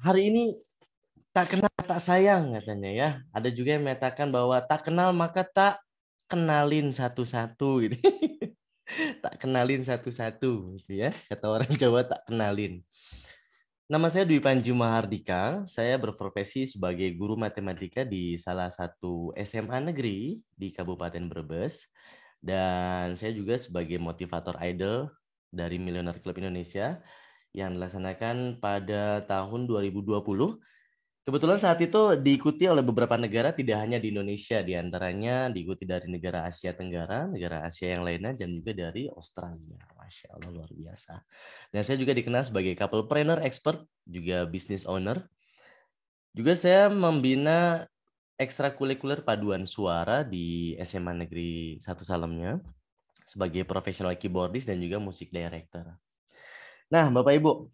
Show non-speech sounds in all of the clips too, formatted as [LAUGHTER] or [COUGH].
hari ini tak kenal tak sayang katanya ya. Ada juga yang menyatakan bahwa tak kenal maka tak kenalin satu-satu gitu. [LAUGHS] tak kenalin satu-satu gitu ya. Kata orang Jawa tak kenalin. Nama saya Dwi Panji Mahardika. Saya berprofesi sebagai guru matematika di salah satu SMA negeri di Kabupaten Brebes. Dan saya juga sebagai motivator idol dari Millionaire Club Indonesia yang dilaksanakan pada tahun 2020. Kebetulan saat itu diikuti oleh beberapa negara, tidak hanya di Indonesia, diantaranya diikuti dari negara Asia Tenggara, negara Asia yang lainnya, dan juga dari Australia. Masya Allah, luar biasa. Dan saya juga dikenal sebagai couple trainer expert, juga business owner. Juga saya membina ekstrakurikuler paduan suara di SMA Negeri Satu Salamnya sebagai professional keyboardist dan juga musik director. Nah, Bapak Ibu,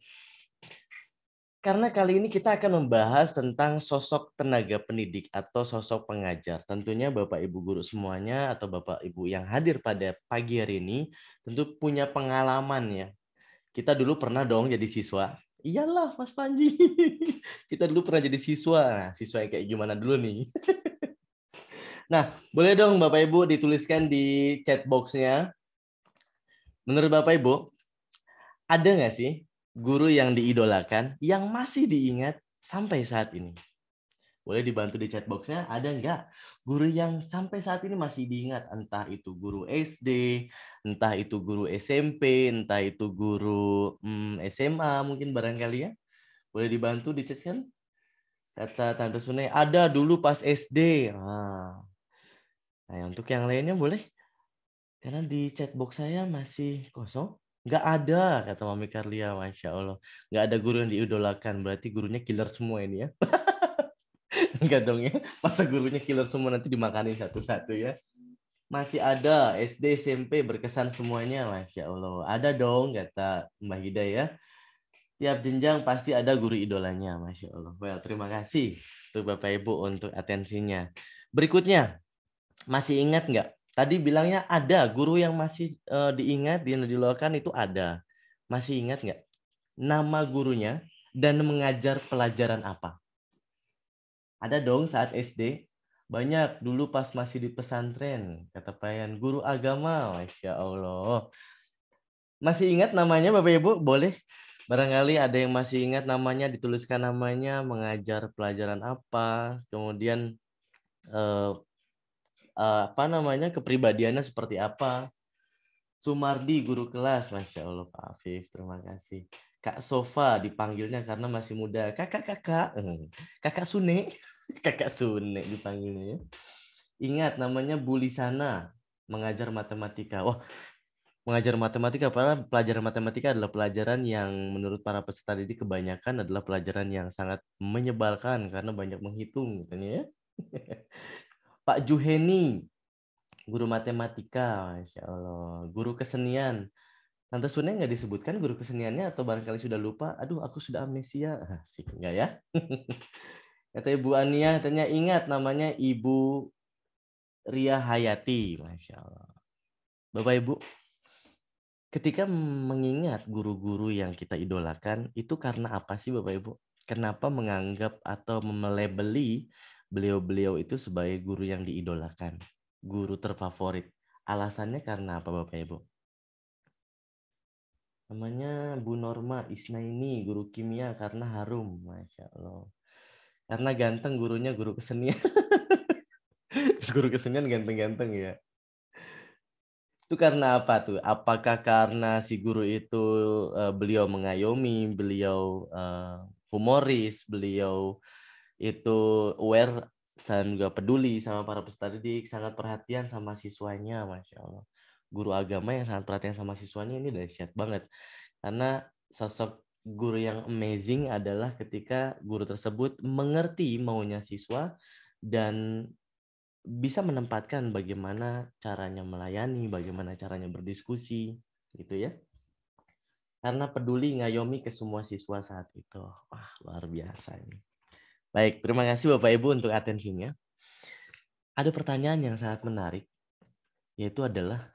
karena kali ini kita akan membahas tentang sosok tenaga pendidik atau sosok pengajar. Tentunya Bapak Ibu guru semuanya atau Bapak Ibu yang hadir pada pagi hari ini tentu punya pengalaman ya. Kita dulu pernah dong jadi siswa. Iyalah Mas Panji. [LAUGHS] Kita dulu pernah jadi siswa. Nah, siswa yang kayak gimana dulu nih? [LAUGHS] Nah, boleh dong Bapak Ibu dituliskan di chat box Menurut Bapak Ibu, ada nggak sih guru yang diidolakan yang masih diingat sampai saat ini? Boleh dibantu di chat boxnya, ada nggak guru yang sampai saat ini masih diingat? Entah itu guru SD, entah itu guru SMP, entah itu guru hmm, SMA mungkin barangkali ya. Boleh dibantu di chat kan? Kata Tante Sunai, ada dulu pas SD. Ah. Nah, untuk yang lainnya boleh? Karena di chat box saya masih kosong. Nggak ada, kata Mami Karlia, Masya Allah. Nggak ada guru yang diidolakan, berarti gurunya killer semua ini ya. Enggak [LAUGHS] dong ya, masa gurunya killer semua nanti dimakanin satu-satu ya. Masih ada SD, SMP berkesan semuanya, Masya Allah. Ada dong, kata Mbak Hida ya. Tiap jenjang pasti ada guru idolanya, Masya Allah. Well, terima kasih untuk Bapak Ibu untuk atensinya. Berikutnya, masih ingat nggak tadi bilangnya ada guru yang masih uh, diingat dilakukan itu ada masih ingat nggak nama gurunya dan mengajar pelajaran apa ada dong saat SD banyak dulu pas masih di pesantren kata payan guru agama masya Allah masih ingat namanya bapak ibu boleh barangkali ada yang masih ingat namanya dituliskan namanya mengajar pelajaran apa kemudian uh, Eh, apa namanya kepribadiannya seperti apa. Sumardi guru kelas, masya Allah Pak Afif, terima kasih. Kak Sofa dipanggilnya karena masih muda. Kakak kakak, hmm. kakak Sune, [LAUGHS] kakak Sune dipanggilnya. Ya. Ingat namanya Bulisana mengajar matematika. Wah, mengajar matematika padahal pelajaran matematika adalah pelajaran yang menurut para peserta didik kebanyakan adalah pelajaran yang sangat menyebalkan karena banyak menghitung katanya ya. [LAUGHS] Pak Juheni, guru matematika, masya Allah, guru kesenian. Tante Sune nggak disebutkan guru keseniannya atau barangkali sudah lupa. Aduh, aku sudah amnesia. Asik ah, enggak ya? [LAUGHS] Kata Ibu Ania, katanya ingat namanya Ibu Ria Hayati. Masya Allah. Bapak Ibu, ketika mengingat guru-guru yang kita idolakan, itu karena apa sih Bapak Ibu? Kenapa menganggap atau melebeli beliau-beliau itu sebagai guru yang diidolakan, guru terfavorit. Alasannya karena apa Bapak Ibu? Namanya Bu Norma Isna ini guru kimia karena harum. Masya Allah. Karena ganteng gurunya guru kesenian. [LAUGHS] guru kesenian ganteng-ganteng ya. Itu karena apa tuh? Apakah karena si guru itu uh, beliau mengayomi, beliau uh, humoris, beliau itu aware dan juga peduli sama para peserta didik, sangat perhatian sama siswanya, masya Allah. Guru agama yang sangat perhatian sama siswanya ini dahsyat banget, karena sosok guru yang amazing adalah ketika guru tersebut mengerti maunya siswa dan bisa menempatkan bagaimana caranya melayani, bagaimana caranya berdiskusi, gitu ya. Karena peduli ngayomi ke semua siswa saat itu. Wah, luar biasa ini. Baik, terima kasih Bapak Ibu untuk atensinya. Ada pertanyaan yang sangat menarik, yaitu adalah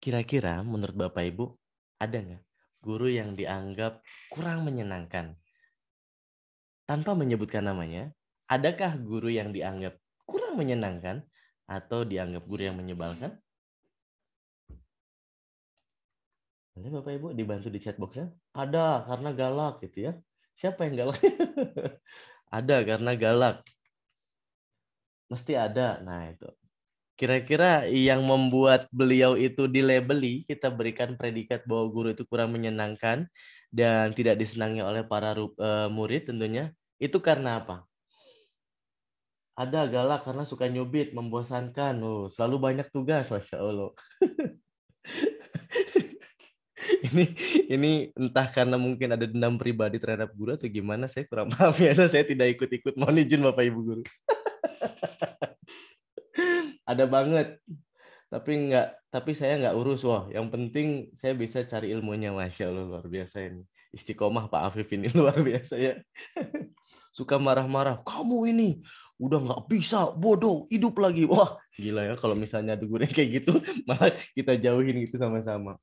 kira-kira menurut Bapak Ibu ada nggak guru yang dianggap kurang menyenangkan? Tanpa menyebutkan namanya, adakah guru yang dianggap kurang menyenangkan atau dianggap guru yang menyebalkan? Boleh Bapak Ibu dibantu di chat boxnya? Ada, karena galak gitu ya. Siapa yang galak? [LAUGHS] ada karena galak. Mesti ada. Nah, itu. Kira-kira yang membuat beliau itu labeli kita berikan predikat bahwa guru itu kurang menyenangkan dan tidak disenangi oleh para eh, murid tentunya. Itu karena apa? Ada galak karena suka nyubit, membosankan. Oh, selalu banyak tugas, Masya Allah. [LAUGHS] [LAUGHS] ini ini entah karena mungkin ada dendam pribadi terhadap guru atau gimana saya kurang [LAUGHS] paham ya saya tidak ikut-ikut mohon izin bapak ibu guru [LAUGHS] ada banget tapi nggak tapi saya nggak urus wah yang penting saya bisa cari ilmunya masya allah luar biasa ini istiqomah pak Afif ini luar biasa ya suka marah-marah kamu ini udah nggak bisa bodoh hidup lagi wah gila ya kalau misalnya ada guru kayak gitu malah kita jauhin gitu sama-sama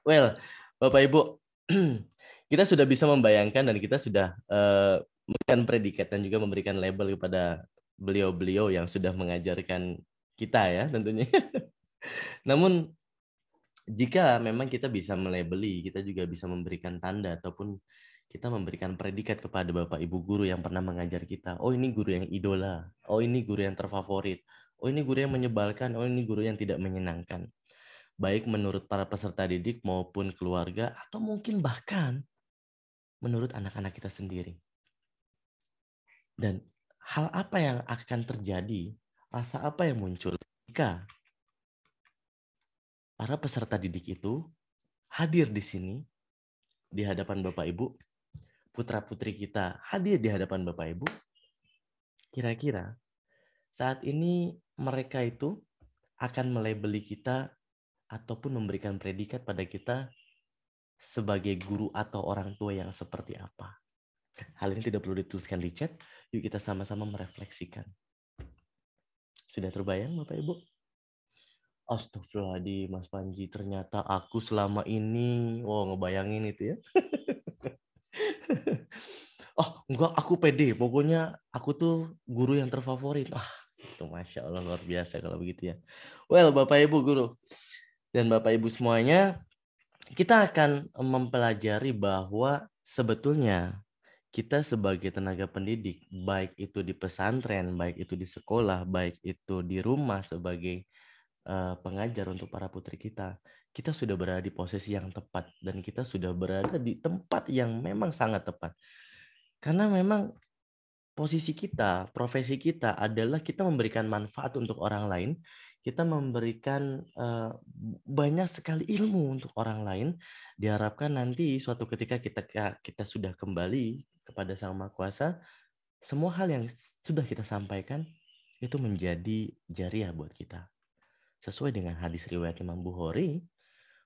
Well, Bapak Ibu, [CLEARS THROAT] kita sudah bisa membayangkan dan kita sudah uh, memberikan predikat dan juga memberikan label kepada beliau-beliau yang sudah mengajarkan kita ya tentunya. [LAUGHS] Namun jika memang kita bisa melabeli, kita juga bisa memberikan tanda ataupun kita memberikan predikat kepada Bapak Ibu guru yang pernah mengajar kita. Oh, ini guru yang idola. Oh, ini guru yang terfavorit. Oh, ini guru yang menyebalkan. Oh, ini guru yang tidak menyenangkan baik menurut para peserta didik maupun keluarga, atau mungkin bahkan menurut anak-anak kita sendiri. Dan hal apa yang akan terjadi, rasa apa yang muncul jika para peserta didik itu hadir di sini, di hadapan Bapak Ibu, putra-putri kita hadir di hadapan Bapak Ibu, kira-kira saat ini mereka itu akan melebeli kita ataupun memberikan predikat pada kita sebagai guru atau orang tua yang seperti apa. Hal ini tidak perlu dituliskan di chat, yuk kita sama-sama merefleksikan. Sudah terbayang Bapak Ibu? Astagfirullahaladzim Mas Panji, ternyata aku selama ini, wow ngebayangin itu ya. [LAUGHS] oh enggak, aku pede, pokoknya aku tuh guru yang terfavorit. Ah, itu Masya Allah luar biasa kalau begitu ya. Well Bapak Ibu Guru, dan Bapak Ibu semuanya, kita akan mempelajari bahwa sebetulnya kita sebagai tenaga pendidik, baik itu di pesantren, baik itu di sekolah, baik itu di rumah sebagai eh, pengajar untuk para putri kita, kita sudah berada di posisi yang tepat dan kita sudah berada di tempat yang memang sangat tepat. Karena memang posisi kita, profesi kita adalah kita memberikan manfaat untuk orang lain kita memberikan uh, banyak sekali ilmu untuk orang lain diharapkan nanti suatu ketika kita kita sudah kembali kepada Sang Maha Kuasa semua hal yang sudah kita sampaikan itu menjadi jariah buat kita sesuai dengan hadis riwayat Imam Bukhari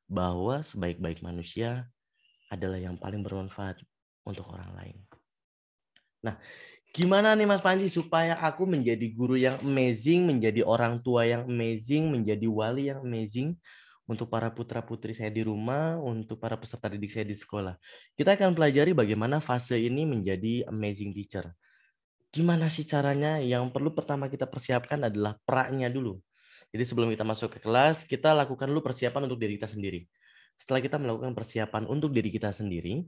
bahwa sebaik-baik manusia adalah yang paling bermanfaat untuk orang lain. Nah, Gimana nih Mas Panji supaya aku menjadi guru yang amazing, menjadi orang tua yang amazing, menjadi wali yang amazing untuk para putra-putri saya di rumah, untuk para peserta didik saya di sekolah. Kita akan pelajari bagaimana fase ini menjadi amazing teacher. Gimana sih caranya? Yang perlu pertama kita persiapkan adalah peraknya dulu. Jadi sebelum kita masuk ke kelas, kita lakukan dulu persiapan untuk diri kita sendiri setelah kita melakukan persiapan untuk diri kita sendiri,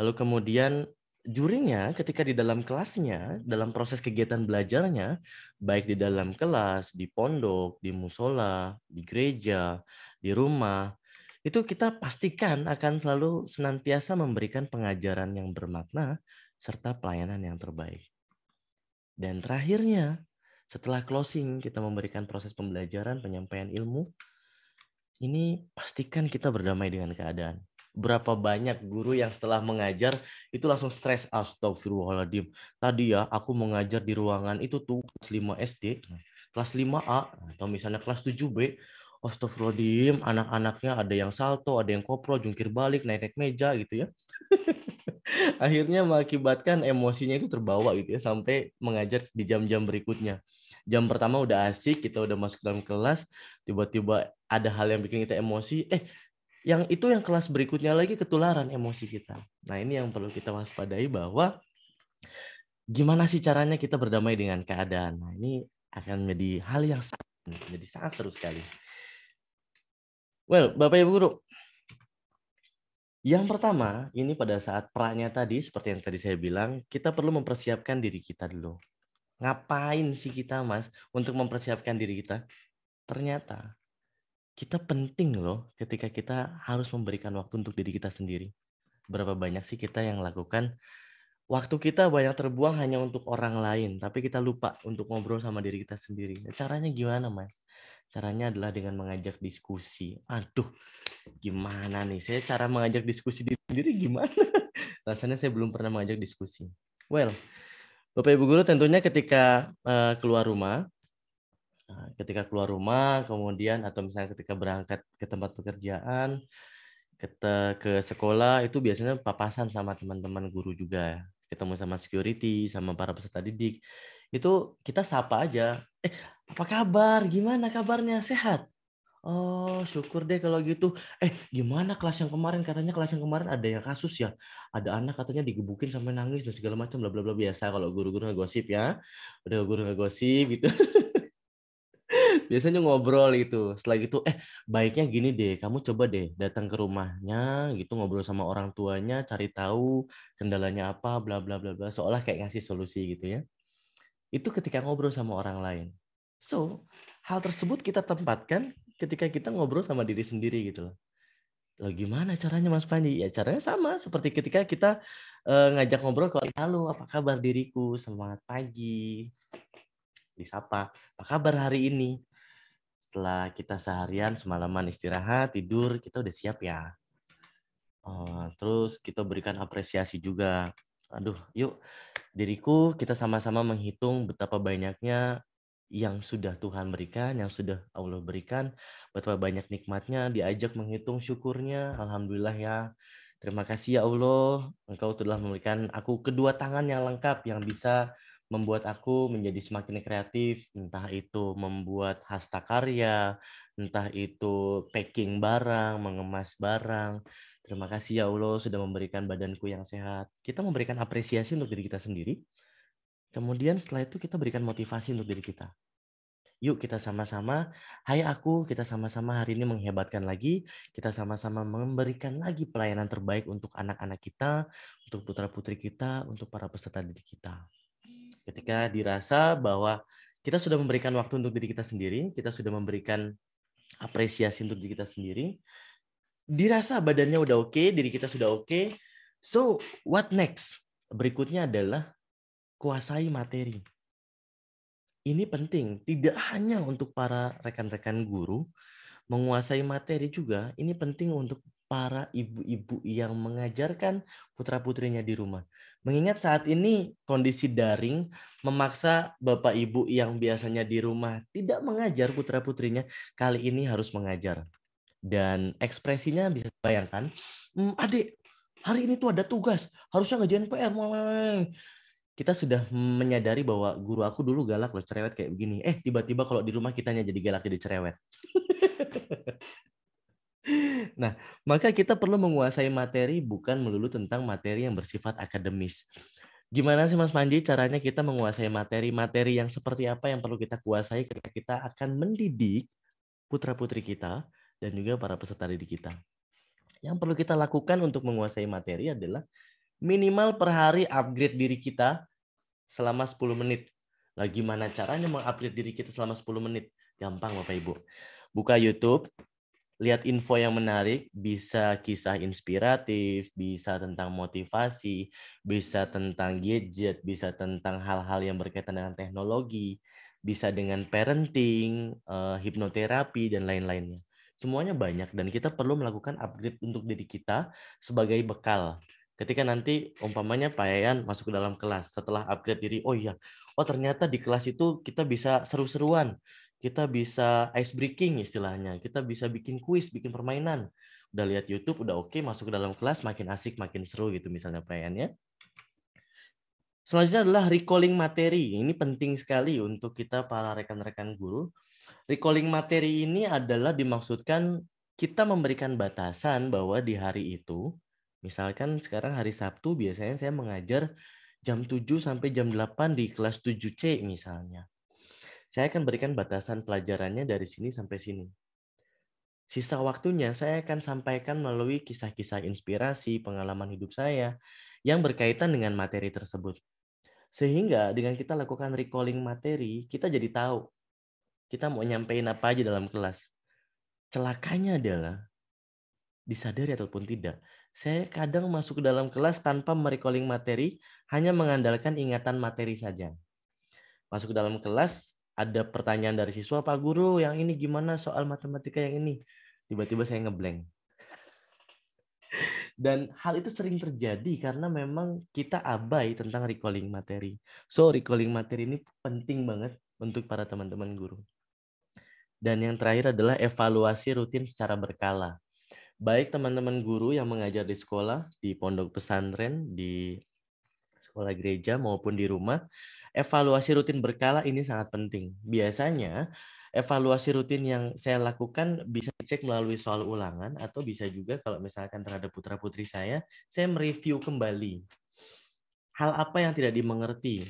lalu kemudian jurinya ketika di dalam kelasnya, dalam proses kegiatan belajarnya, baik di dalam kelas, di pondok, di musola, di gereja, di rumah, itu kita pastikan akan selalu senantiasa memberikan pengajaran yang bermakna serta pelayanan yang terbaik. Dan terakhirnya, setelah closing kita memberikan proses pembelajaran, penyampaian ilmu, ini pastikan kita berdamai dengan keadaan berapa banyak guru yang setelah mengajar itu langsung stres astagfirullahaladzim tadi ya aku mengajar di ruangan itu tuh kelas 5 SD kelas 5A atau misalnya kelas 7B astagfirullahaladzim anak-anaknya ada yang salto ada yang kopro jungkir balik naik-naik meja gitu ya [LAUGHS] akhirnya mengakibatkan emosinya itu terbawa gitu ya sampai mengajar di jam-jam berikutnya jam pertama udah asik kita udah masuk dalam kelas tiba-tiba ada hal yang bikin kita emosi eh yang itu yang kelas berikutnya lagi ketularan emosi kita. Nah, ini yang perlu kita waspadai bahwa gimana sih caranya kita berdamai dengan keadaan. Nah, ini akan menjadi hal yang sangat, sangat seru sekali. Well, Bapak Ibu Guru, yang pertama, ini pada saat perannya tadi, seperti yang tadi saya bilang, kita perlu mempersiapkan diri kita dulu. Ngapain sih kita, Mas, untuk mempersiapkan diri kita? Ternyata kita penting loh ketika kita harus memberikan waktu untuk diri kita sendiri. Berapa banyak sih kita yang lakukan waktu kita banyak terbuang hanya untuk orang lain, tapi kita lupa untuk ngobrol sama diri kita sendiri. Caranya gimana, Mas? Caranya adalah dengan mengajak diskusi. Aduh, gimana nih? Saya cara mengajak diskusi diri sendiri gimana? [LAUGHS] Rasanya saya belum pernah mengajak diskusi. Well, Bapak Ibu guru tentunya ketika eh, keluar rumah Nah, ketika keluar rumah kemudian atau misalnya ketika berangkat ke tempat pekerjaan ke, ke sekolah itu biasanya papasan sama teman-teman guru juga ketemu sama security sama para peserta didik itu kita sapa aja eh apa kabar gimana kabarnya sehat Oh, syukur deh kalau gitu. Eh, gimana kelas yang kemarin? Katanya kelas yang kemarin ada yang kasus ya. Ada anak katanya digebukin sampai nangis dan segala macam bla bla bla biasa kalau guru-guru ngegosip ya. Udah guru ngegosip gitu. [LAUGHS] biasanya ngobrol gitu setelah itu eh baiknya gini deh kamu coba deh datang ke rumahnya gitu ngobrol sama orang tuanya cari tahu kendalanya apa bla bla bla bla seolah kayak ngasih solusi gitu ya itu ketika ngobrol sama orang lain so hal tersebut kita tempatkan ketika kita ngobrol sama diri sendiri gitu loh Loh gimana caranya Mas Panji? Ya caranya sama seperti ketika kita uh, ngajak ngobrol ke halo apa kabar diriku semangat pagi disapa apa kabar hari ini setelah kita seharian semalaman istirahat tidur kita udah siap ya eh, terus kita berikan apresiasi juga aduh yuk diriku kita sama-sama menghitung betapa banyaknya yang sudah Tuhan berikan, yang sudah Allah berikan, betapa banyak nikmatnya, diajak menghitung syukurnya, Alhamdulillah ya, terima kasih ya Allah, Engkau telah memberikan aku kedua tangan yang lengkap, yang bisa membuat aku menjadi semakin kreatif, entah itu membuat hasta karya, entah itu packing barang, mengemas barang. Terima kasih ya Allah sudah memberikan badanku yang sehat. Kita memberikan apresiasi untuk diri kita sendiri. Kemudian setelah itu kita berikan motivasi untuk diri kita. Yuk kita sama-sama, hai aku, kita sama-sama hari ini menghebatkan lagi, kita sama-sama memberikan lagi pelayanan terbaik untuk anak-anak kita, untuk putra-putri kita, untuk para peserta didik kita. Ketika dirasa bahwa kita sudah memberikan waktu untuk diri kita sendiri, kita sudah memberikan apresiasi untuk diri kita sendiri, dirasa badannya udah oke, okay, diri kita sudah oke. Okay. So, what next? Berikutnya adalah kuasai materi. Ini penting, tidak hanya untuk para rekan-rekan guru, menguasai materi juga ini penting untuk para ibu-ibu yang mengajarkan putra-putrinya di rumah. Mengingat saat ini kondisi daring memaksa bapak ibu yang biasanya di rumah tidak mengajar putra-putrinya, kali ini harus mengajar. Dan ekspresinya bisa bayangkan, hmm, adik, hari ini tuh ada tugas, harusnya ngajarin PR, mulai. Kita sudah menyadari bahwa guru aku dulu galak loh, cerewet kayak begini. Eh, tiba-tiba kalau di rumah kitanya jadi galak jadi cerewet. [LAUGHS] Nah, maka kita perlu menguasai materi bukan melulu tentang materi yang bersifat akademis. Gimana sih Mas Panji caranya kita menguasai materi? Materi yang seperti apa yang perlu kita kuasai ketika kita akan mendidik putra-putri kita dan juga para peserta didik kita? Yang perlu kita lakukan untuk menguasai materi adalah minimal per hari upgrade diri kita selama 10 menit. Lah gimana caranya mengupgrade diri kita selama 10 menit? Gampang Bapak Ibu. Buka YouTube, lihat info yang menarik, bisa kisah inspiratif, bisa tentang motivasi, bisa tentang gadget, bisa tentang hal-hal yang berkaitan dengan teknologi, bisa dengan parenting, eh, hipnoterapi dan lain-lainnya. Semuanya banyak dan kita perlu melakukan upgrade untuk diri kita sebagai bekal. Ketika nanti umpamanya Pak Yayan masuk ke dalam kelas setelah upgrade diri, oh iya, oh ternyata di kelas itu kita bisa seru-seruan kita bisa ice breaking istilahnya kita bisa bikin kuis bikin permainan udah lihat YouTube udah oke okay, masuk ke dalam kelas makin asik makin seru gitu misalnya pengennya selanjutnya adalah recalling materi ini penting sekali untuk kita para rekan-rekan guru recalling materi ini adalah dimaksudkan kita memberikan batasan bahwa di hari itu misalkan sekarang hari Sabtu biasanya saya mengajar jam 7 sampai jam 8 di kelas 7C misalnya saya akan berikan batasan pelajarannya dari sini sampai sini. Sisa waktunya saya akan sampaikan melalui kisah-kisah inspirasi, pengalaman hidup saya yang berkaitan dengan materi tersebut. Sehingga dengan kita lakukan recalling materi, kita jadi tahu kita mau nyampein apa aja dalam kelas. Celakanya adalah disadari ataupun tidak, saya kadang masuk ke dalam kelas tanpa merecalling materi, hanya mengandalkan ingatan materi saja. Masuk ke dalam kelas ada pertanyaan dari siswa Pak Guru yang ini gimana soal matematika yang ini tiba-tiba saya ngeblank dan hal itu sering terjadi karena memang kita abai tentang recalling materi so recalling materi ini penting banget untuk para teman-teman guru dan yang terakhir adalah evaluasi rutin secara berkala baik teman-teman guru yang mengajar di sekolah di pondok pesantren di sekolah gereja maupun di rumah evaluasi rutin berkala ini sangat penting. Biasanya evaluasi rutin yang saya lakukan bisa dicek melalui soal ulangan atau bisa juga kalau misalkan terhadap putra-putri saya, saya mereview kembali. Hal apa yang tidak dimengerti?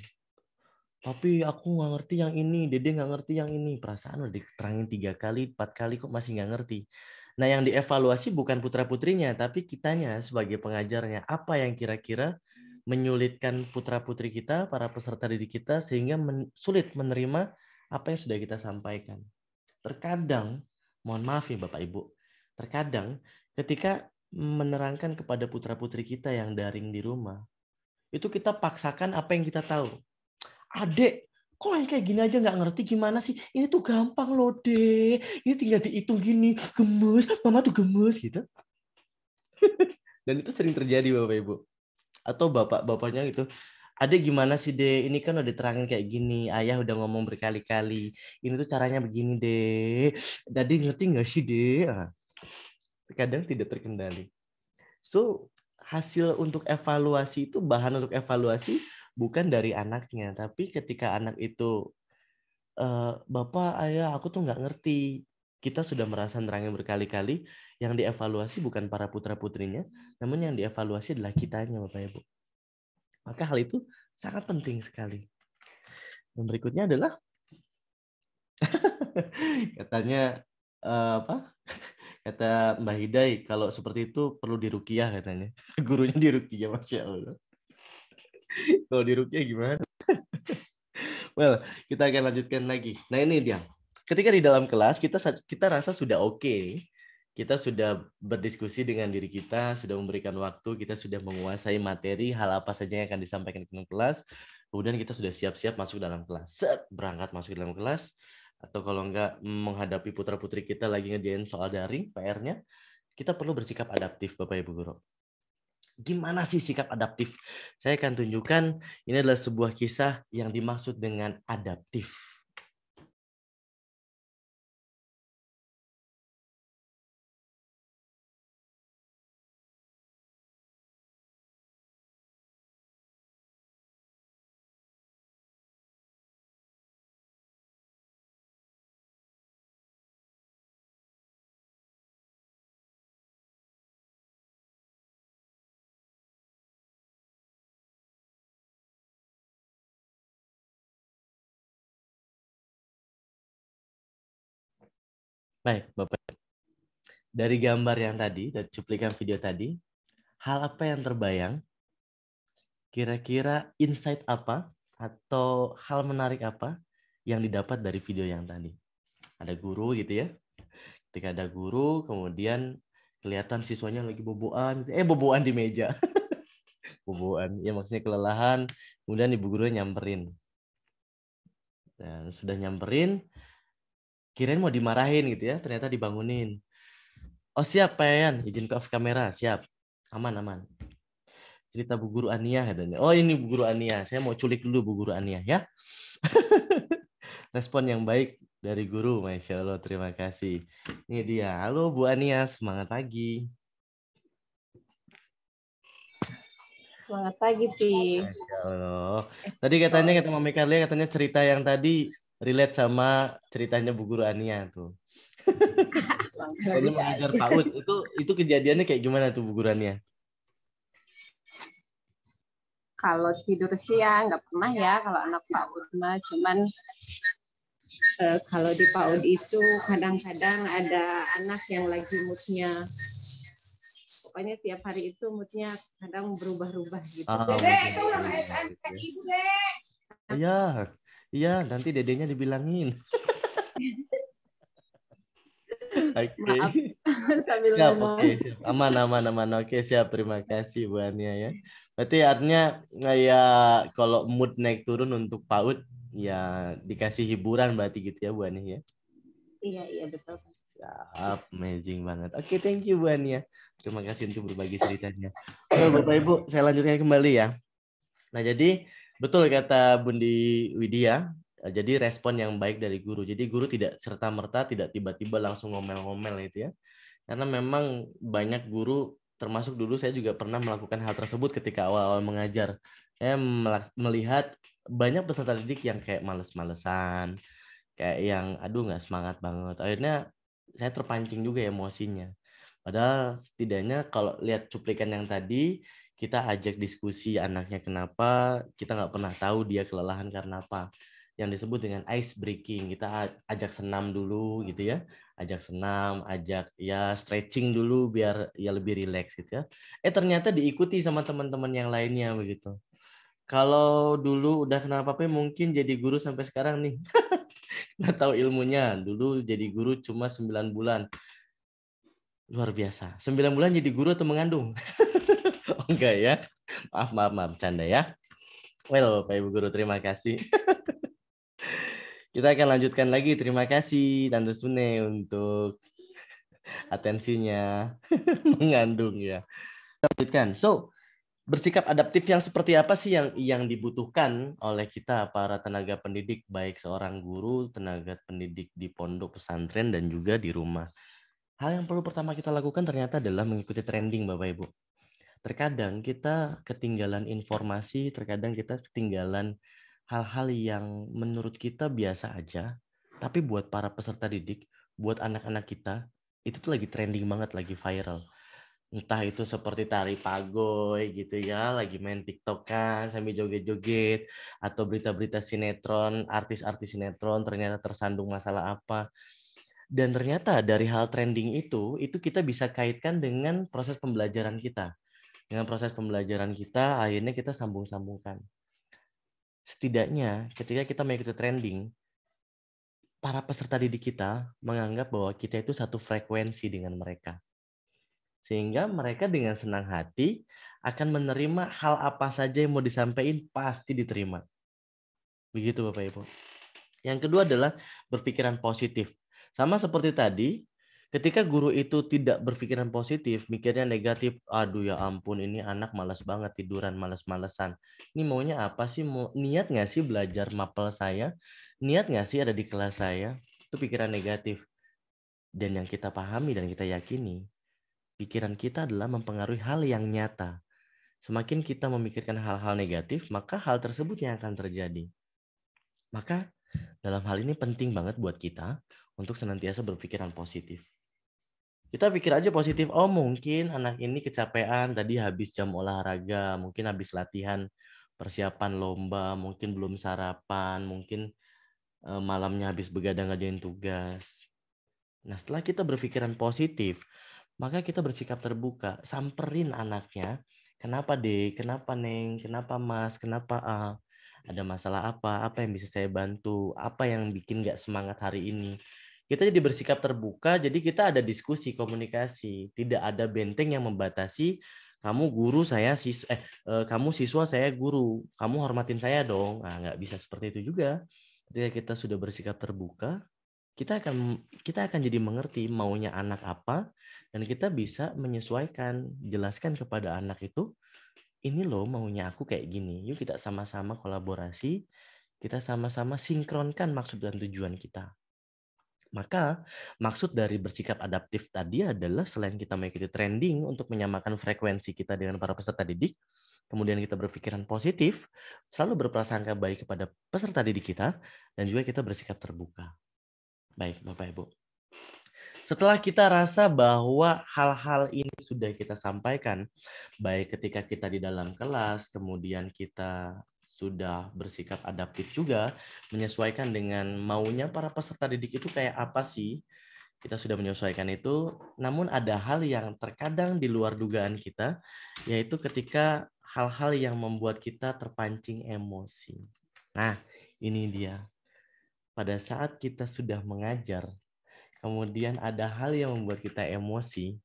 Tapi aku nggak ngerti yang ini, Dede nggak ngerti yang ini. Perasaan udah diterangin tiga kali, empat kali kok masih nggak ngerti. Nah yang dievaluasi bukan putra-putrinya, tapi kitanya sebagai pengajarnya. Apa yang kira-kira menyulitkan putra-putri kita, para peserta didik kita, sehingga men sulit menerima apa yang sudah kita sampaikan. Terkadang, mohon maaf ya Bapak Ibu, terkadang ketika menerangkan kepada putra-putri kita yang daring di rumah, itu kita paksakan apa yang kita tahu. Adek, kok yang kayak gini aja nggak ngerti gimana sih? Ini tuh gampang loh deh. Ini tinggal dihitung gini, gemes, mama tuh gemes gitu. [LAUGHS] Dan itu sering terjadi Bapak Ibu atau bapak-bapaknya gitu ada gimana sih deh ini kan udah diterangin kayak gini ayah udah ngomong berkali-kali ini tuh caranya begini deh jadi ngerti nggak sih deh ah, kadang tidak terkendali so hasil untuk evaluasi itu bahan untuk evaluasi bukan dari anaknya tapi ketika anak itu e, bapak ayah aku tuh nggak ngerti kita sudah merasa nerangin berkali-kali yang dievaluasi bukan para putra putrinya namun yang dievaluasi adalah kitanya bapak ibu maka hal itu sangat penting sekali yang berikutnya adalah [LAUGHS] katanya eh, apa [LAUGHS] kata Mbak Hidai kalau seperti itu perlu dirukiah katanya [LAUGHS] gurunya dirukiah masya Allah kalau dirukiah gimana well kita akan lanjutkan lagi nah ini dia ketika di dalam kelas kita kita rasa sudah oke okay, kita sudah berdiskusi dengan diri kita sudah memberikan waktu kita sudah menguasai materi hal apa saja yang akan disampaikan ke dalam kelas kemudian kita sudah siap-siap masuk dalam kelas set berangkat masuk dalam kelas atau kalau enggak menghadapi putra putri kita lagi ngejain soal daring PR-nya kita perlu bersikap adaptif Bapak Ibu guru gimana sih sikap adaptif? Saya akan tunjukkan ini adalah sebuah kisah yang dimaksud dengan adaptif. Baik, Bapak. Dari gambar yang tadi dan cuplikan video tadi, hal apa yang terbayang? Kira-kira insight apa atau hal menarik apa yang didapat dari video yang tadi? Ada guru gitu ya. Ketika ada guru, kemudian kelihatan siswanya lagi boboan. Gitu. Eh, boboan di meja. [LAUGHS] boboan. Ya maksudnya kelelahan. Kemudian ibu gurunya nyamperin. Dan sudah nyamperin, Kirain mau dimarahin gitu ya, ternyata dibangunin. Oh siap ya izin ke off kamera, siap. Aman, aman. Cerita Bu Guru Ania katanya. Oh ini Bu Guru Ania, saya mau culik dulu Bu Guru Ania ya. [LAUGHS] Respon yang baik dari guru, Masya Allah, terima kasih. Ini dia, halo Bu Ania, semangat pagi. Semangat pagi, sih Tadi katanya kata Mami Karlia katanya cerita yang tadi relate sama ceritanya Bu Guru Ania tuh. Soalnya [LAUGHS] mengajar PAUD itu itu kejadiannya kayak gimana tuh Bu Guru Ania? Kalau tidur siang nggak pernah ya kalau anak PAUD mah cuman eh, kalau di PAUD itu kadang-kadang ada anak yang lagi moodnya pokoknya tiap hari itu moodnya kadang berubah-ubah gitu. Ah, itu ibu, Iya. Iya, nanti dedenya dibilangin. [LAUGHS] Oke. Okay. [LAUGHS] Sambil siap, oke Okay, siap. Aman, aman, aman. Oke, okay, siap. Terima kasih Bu Ania ya. Berarti artinya ya kalau mood naik turun untuk PAUD ya dikasih hiburan berarti gitu ya Bu Ania ya. Iya, iya betul. Siap, amazing banget. Oke, okay, thank you Bu Ania. Terima kasih untuk berbagi ceritanya. Oh, Bapak Ibu, saya lanjutkan kembali ya. Nah, jadi Betul kata Bundi Widya. Eh, jadi respon yang baik dari guru. Jadi guru tidak serta merta tidak tiba-tiba langsung ngomel-ngomel itu ya. Karena memang banyak guru termasuk dulu saya juga pernah melakukan hal tersebut ketika awal-awal mengajar. Saya melihat banyak peserta didik yang kayak males-malesan, kayak yang aduh nggak semangat banget. Akhirnya saya terpancing juga emosinya. Padahal setidaknya kalau lihat cuplikan yang tadi kita ajak diskusi anaknya kenapa kita nggak pernah tahu dia kelelahan karena apa yang disebut dengan ice breaking kita ajak senam dulu gitu ya ajak senam ajak ya stretching dulu biar ya lebih relax gitu ya eh ternyata diikuti sama teman-teman yang lainnya begitu kalau dulu udah kenapa apa mungkin jadi guru sampai sekarang nih [LAUGHS] nggak tahu ilmunya dulu jadi guru cuma 9 bulan luar biasa 9 bulan jadi guru atau mengandung [LAUGHS] [LAUGHS] enggak ya maaf maaf maaf canda ya well pak ibu guru terima kasih [LAUGHS] kita akan lanjutkan lagi terima kasih tante Sune untuk atensinya [LAUGHS] mengandung ya lanjutkan so bersikap adaptif yang seperti apa sih yang yang dibutuhkan oleh kita para tenaga pendidik baik seorang guru tenaga pendidik di pondok pesantren dan juga di rumah hal yang perlu pertama kita lakukan ternyata adalah mengikuti trending bapak ibu terkadang kita ketinggalan informasi, terkadang kita ketinggalan hal-hal yang menurut kita biasa aja, tapi buat para peserta didik, buat anak-anak kita, itu tuh lagi trending banget, lagi viral. Entah itu seperti tari pagoy gitu ya, lagi main tiktokan, sambil joget-joget, atau berita-berita sinetron, artis-artis sinetron ternyata tersandung masalah apa. Dan ternyata dari hal trending itu, itu kita bisa kaitkan dengan proses pembelajaran kita dengan proses pembelajaran kita akhirnya kita sambung-sambungkan setidaknya ketika kita mengikuti trending para peserta didik kita menganggap bahwa kita itu satu frekuensi dengan mereka sehingga mereka dengan senang hati akan menerima hal apa saja yang mau disampaikan pasti diterima begitu Bapak Ibu yang kedua adalah berpikiran positif sama seperti tadi ketika guru itu tidak berpikiran positif mikirnya negatif aduh ya ampun ini anak malas banget tiduran malas-malesan ini maunya apa sih mau niat nggak sih belajar mapel saya niat nggak sih ada di kelas saya itu pikiran negatif dan yang kita pahami dan kita yakini pikiran kita adalah mempengaruhi hal yang nyata semakin kita memikirkan hal-hal negatif maka hal tersebut yang akan terjadi maka dalam hal ini penting banget buat kita untuk senantiasa berpikiran positif kita pikir aja positif oh mungkin anak ini kecapean tadi habis jam olahraga mungkin habis latihan persiapan lomba mungkin belum sarapan mungkin uh, malamnya habis begadang ngajain tugas nah setelah kita berpikiran positif maka kita bersikap terbuka samperin anaknya kenapa deh kenapa neng kenapa mas kenapa ah? ada masalah apa apa yang bisa saya bantu apa yang bikin nggak semangat hari ini kita jadi bersikap terbuka, jadi kita ada diskusi, komunikasi, tidak ada benteng yang membatasi kamu guru saya sis eh, eh kamu siswa saya guru kamu hormatin saya dong nah nggak bisa seperti itu juga ketika kita sudah bersikap terbuka kita akan kita akan jadi mengerti maunya anak apa dan kita bisa menyesuaikan jelaskan kepada anak itu ini loh maunya aku kayak gini yuk kita sama-sama kolaborasi kita sama-sama sinkronkan maksud dan tujuan kita maka maksud dari bersikap adaptif tadi adalah selain kita mengikuti trending untuk menyamakan frekuensi kita dengan para peserta didik, kemudian kita berpikiran positif, selalu berprasangka baik kepada peserta didik kita, dan juga kita bersikap terbuka. Baik, Bapak Ibu. Setelah kita rasa bahwa hal-hal ini sudah kita sampaikan, baik ketika kita di dalam kelas, kemudian kita sudah bersikap adaptif juga, menyesuaikan dengan maunya para peserta didik itu kayak apa sih? Kita sudah menyesuaikan itu, namun ada hal yang terkadang di luar dugaan kita, yaitu ketika hal-hal yang membuat kita terpancing emosi. Nah, ini dia. Pada saat kita sudah mengajar, kemudian ada hal yang membuat kita emosi,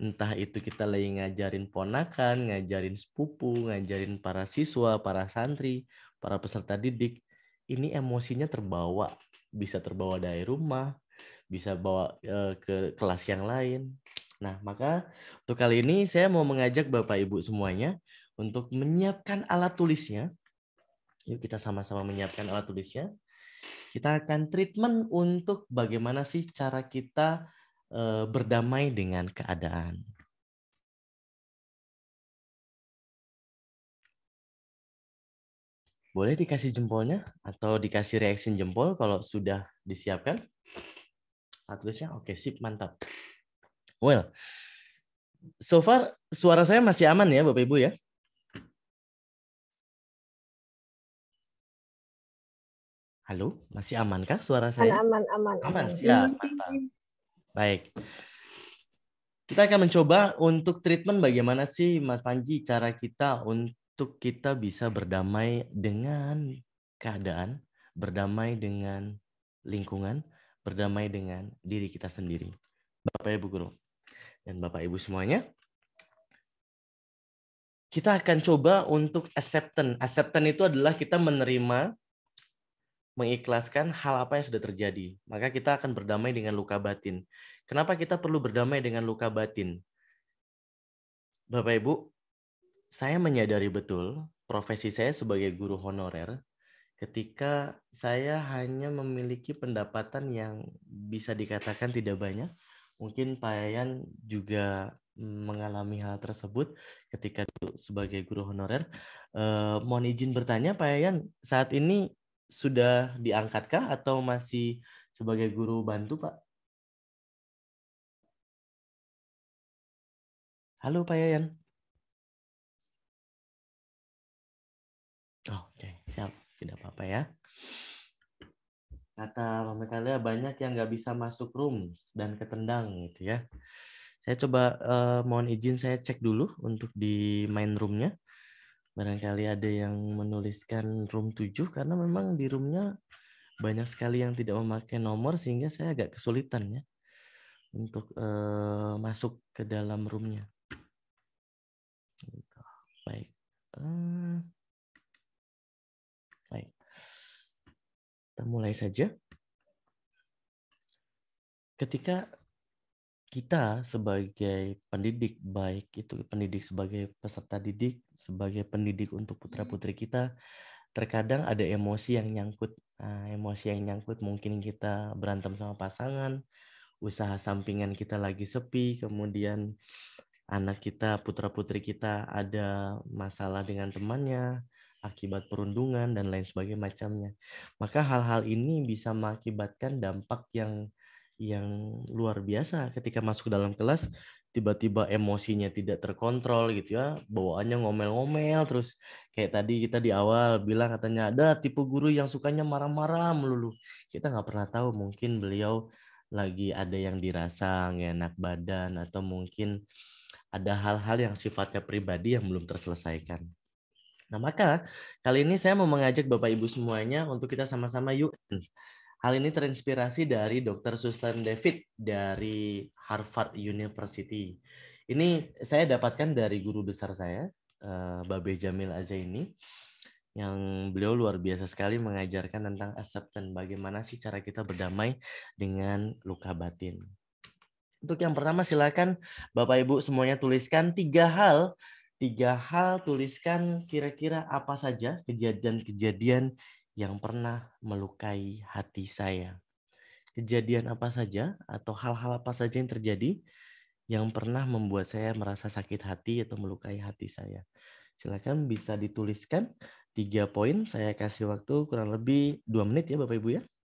entah itu kita lagi ngajarin ponakan, ngajarin sepupu, ngajarin para siswa, para santri, para peserta didik, ini emosinya terbawa, bisa terbawa dari rumah, bisa bawa eh, ke kelas yang lain. Nah, maka untuk kali ini saya mau mengajak Bapak Ibu semuanya untuk menyiapkan alat tulisnya. Yuk kita sama-sama menyiapkan alat tulisnya. Kita akan treatment untuk bagaimana sih cara kita eh, berdamai dengan keadaan. Boleh dikasih jempolnya atau dikasih reaction jempol kalau sudah disiapkan? Atlasnya oke, okay, sip, mantap. Well, so far suara saya masih aman ya Bapak Ibu ya? Halo, masih aman kah suara saya? Aman, aman, aman. Aman, ya, mantap. Baik. Kita akan mencoba untuk treatment bagaimana sih Mas Panji cara kita untuk kita bisa berdamai dengan keadaan, berdamai dengan lingkungan, berdamai dengan diri kita sendiri. Bapak Ibu guru dan Bapak Ibu semuanya, kita akan coba untuk acceptance. Acceptance itu adalah kita menerima mengikhlaskan hal apa yang sudah terjadi, maka kita akan berdamai dengan luka batin. Kenapa kita perlu berdamai dengan luka batin? Bapak Ibu, saya menyadari betul profesi saya sebagai guru honorer ketika saya hanya memiliki pendapatan yang bisa dikatakan tidak banyak. Mungkin Pak Yayan juga mengalami hal tersebut ketika sebagai guru honorer. Eh, mohon izin bertanya Pak Yayan, saat ini sudah diangkatkah atau masih sebagai guru bantu, Pak? Halo, Pak Yayan. Oh, Oke, okay. siap. Tidak apa-apa ya. Kata Mama Kalia, banyak yang nggak bisa masuk room dan ketendang gitu ya. Saya coba uh, mohon izin saya cek dulu untuk di main roomnya barangkali ada yang menuliskan room 7 karena memang di roomnya banyak sekali yang tidak memakai nomor sehingga saya agak kesulitan ya untuk uh, masuk ke dalam roomnya. Gitu. Baik. baik. Kita mulai saja. Ketika kita sebagai pendidik baik itu pendidik sebagai peserta didik sebagai pendidik untuk hmm. putra putri kita terkadang ada emosi yang nyangkut nah, emosi yang nyangkut mungkin kita berantem sama pasangan usaha sampingan kita lagi sepi kemudian anak kita putra putri kita ada masalah dengan temannya akibat perundungan dan lain sebagainya macamnya maka hal-hal ini bisa mengakibatkan dampak yang yang luar biasa ketika masuk ke dalam kelas tiba-tiba emosinya tidak terkontrol gitu ya bawaannya ngomel-ngomel terus kayak tadi kita di awal bilang katanya ada tipe guru yang sukanya marah-marah melulu kita nggak pernah tahu mungkin beliau lagi ada yang dirasa nggak enak badan atau mungkin ada hal-hal yang sifatnya pribadi yang belum terselesaikan nah maka kali ini saya mau mengajak bapak ibu semuanya untuk kita sama-sama yuk Hal ini terinspirasi dari Dr. Susan David dari Harvard University. Ini saya dapatkan dari guru besar saya, eh, Babe Jamil aja ini, yang beliau luar biasa sekali mengajarkan tentang acceptance, bagaimana sih cara kita berdamai dengan luka batin. Untuk yang pertama silakan Bapak Ibu semuanya tuliskan tiga hal, tiga hal tuliskan kira-kira apa saja kejadian-kejadian yang pernah melukai hati saya. Kejadian apa saja atau hal-hal apa saja yang terjadi yang pernah membuat saya merasa sakit hati atau melukai hati saya. Silakan bisa dituliskan tiga poin. Saya kasih waktu kurang lebih dua menit ya Bapak Ibu ya.